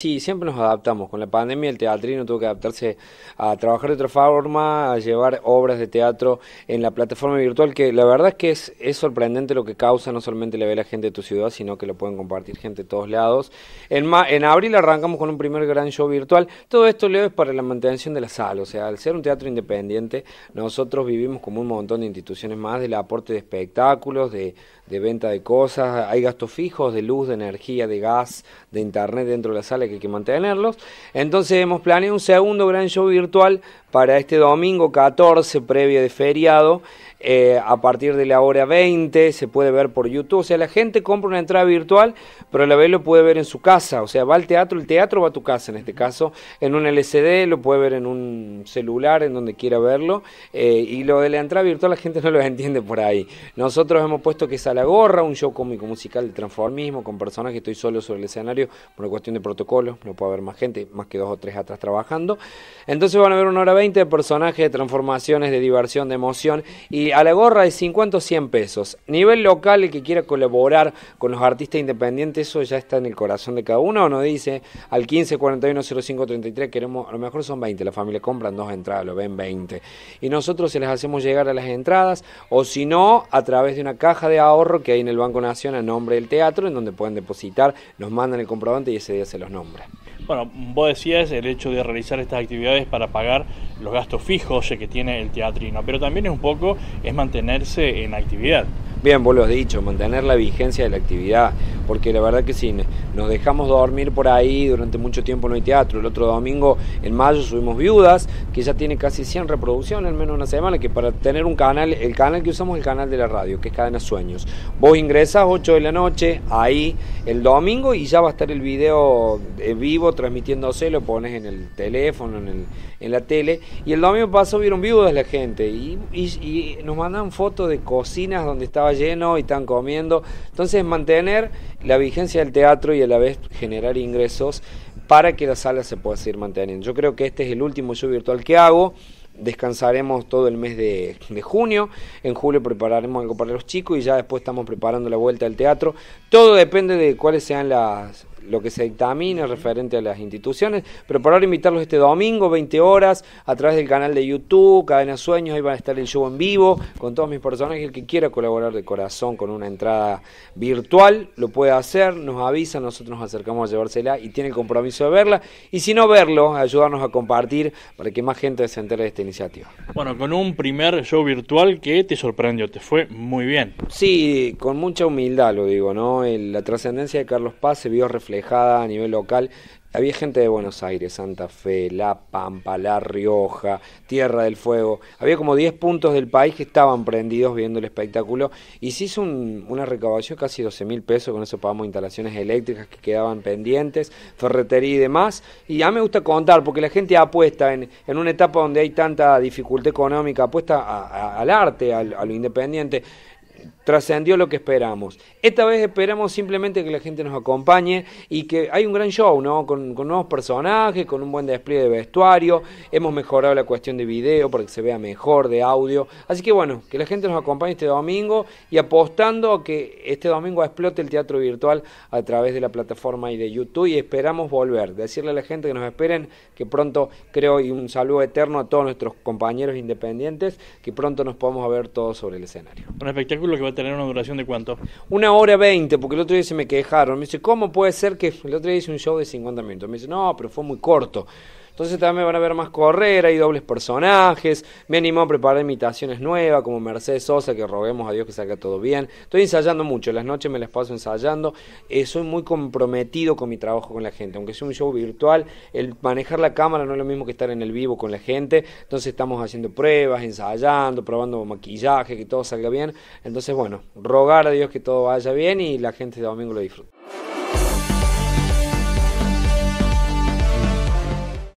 Sí, siempre nos adaptamos. Con la pandemia el teatrino tuvo que adaptarse a trabajar de otra forma, a llevar obras de teatro en la plataforma virtual, que la verdad es que es, sorprendente lo que causa, no solamente le ve la gente de tu ciudad, sino que lo pueden compartir gente de todos lados. En, en abril arrancamos con un primer gran show virtual. Todo esto, Leo, es para la mantención de la sala. O sea, al ser un teatro independiente, nosotros vivimos como un montón de instituciones más del aporte de espectáculos, de de venta de cosas, hay gastos fijos de luz, de energía, de gas, de internet dentro de la sala que hay que mantenerlos. Entonces hemos planeado un segundo gran show virtual para este domingo 14 previo de feriado eh, a partir de la hora 20, se puede ver por YouTube. O sea, la gente compra una entrada virtual, pero la vez lo puede ver en su casa. O sea, va al teatro, el teatro va a tu casa en este caso, en un LCD, lo puede ver en un celular, en donde quiera verlo. Eh, y lo de la entrada virtual la gente no lo entiende por ahí. Nosotros hemos puesto que es a la gorra, un show cómico musical de transformismo, con personas estoy solo sobre el escenario por una cuestión de protocolo, no puede haber más gente, más que dos o tres atrás trabajando. Entonces van a ver una hora 20 de personajes, de transformaciones, de diversión, de emoción. Y a la gorra de 50 o 100 pesos. Nivel local, el que quiera colaborar con los artistas independientes, eso ya está en el corazón de cada uno. o Nos dice al 15 41 queremos, a lo mejor son 20, la familia compran dos entradas, lo ven 20. Y nosotros se les hacemos llegar a las entradas, o si no, a través de una caja de ahorro que hay en el Banco nacional a nombre del teatro, en donde pueden depositar, nos mandan el comprobante y ese día se los nombra. Bueno, vos decías el hecho de realizar estas actividades para pagar los gastos fijos que tiene el teatrino, pero también es un poco es mantenerse en actividad. Bien, vos lo has dicho, mantener la vigencia de la actividad porque la verdad que si nos dejamos dormir por ahí durante mucho tiempo no hay teatro. El otro domingo, en mayo, subimos Viudas, que ya tiene casi 100 reproducciones en menos de una semana, que para tener un canal, el canal que usamos es el canal de la radio, que es Cadena Sueños. Vos ingresas 8 de la noche, ahí, el domingo, y ya va a estar el video vivo transmitiéndose, lo pones en el teléfono, en, la tele, y el domingo pasó vieron Viudas la gente, y, nos mandan fotos de cocinas donde estaba lleno y están comiendo. Entonces, mantener la vigencia del teatro y a la vez generar ingresos para que la sala se pueda seguir manteniendo. Yo creo que este es el último show virtual que hago. Descansaremos todo el mes de, de junio. En julio prepararemos algo para los chicos y ya después estamos preparando la vuelta al teatro. Todo depende de cuáles sean las, lo que se dictamina referente a las instituciones. Pero por ahora invitarlos este domingo, 20 horas, a través del canal de YouTube, Cadena Sueños, ahí van a estar el show en vivo, con todos mis personajes. El que quiera colaborar de corazón con una entrada virtual, lo puede hacer, nos avisa, nosotros nos acercamos a llevársela y tiene el compromiso de verla. Y si no verlo, ayudarnos a compartir para que más gente se entere de esta iniciativa. Bueno, con un primer show virtual que te sorprendió, te fue muy bien. Sí, con mucha humildad lo digo, ¿no? la trascendencia de Carlos Paz se vio reflejada a nivel local, había gente de Buenos Aires, Santa Fe, La Pampa, La Rioja, Tierra del Fuego. Había como 10 puntos del país que estaban prendidos viendo el espectáculo y se hizo un, una recaudación casi 12 mil pesos, con eso pagamos instalaciones eléctricas que quedaban pendientes, ferretería y demás. Y ya me gusta contar, porque la gente apuesta en, en una etapa donde hay tanta dificultad económica, apuesta al arte, a lo independiente trascendió lo que esperamos. Esta vez esperamos simplemente que la gente nos acompañe y que hay un gran show, ¿no? Con, nuevos personajes, con un buen despliegue de vestuario. Hemos mejorado la cuestión de video para que se vea mejor, de audio. Así que bueno, que la gente nos acompañe este domingo y apostando a que este domingo explote el teatro virtual a través de la plataforma y de YouTube y esperamos volver. Decirle a la gente que nos esperen que pronto creo y un saludo eterno a todos nuestros compañeros independientes que pronto nos podamos ver todos sobre el escenario. Un espectáculo que va a tener una duración de cuánto? Una hora veinte, porque el otro día se me quejaron. Me dice, ¿cómo puede ser que el otro día hice un show de 50 minutos? Me dice, no, pero fue muy corto. Entonces también van a ver más correr, hay dobles personajes. Me animó a preparar imitaciones nuevas, como Mercedes Sosa, que roguemos a Dios que salga todo bien. Estoy ensayando mucho, las noches me las paso ensayando. Eh, soy muy comprometido con mi trabajo con la gente. Aunque sea un show virtual, el manejar la cámara no es lo mismo que estar en el vivo con la gente. Entonces estamos haciendo pruebas, ensayando, probando maquillaje, que todo salga bien. Entonces, bueno, rogar a Dios que todo vaya bien y la gente de domingo lo disfrute.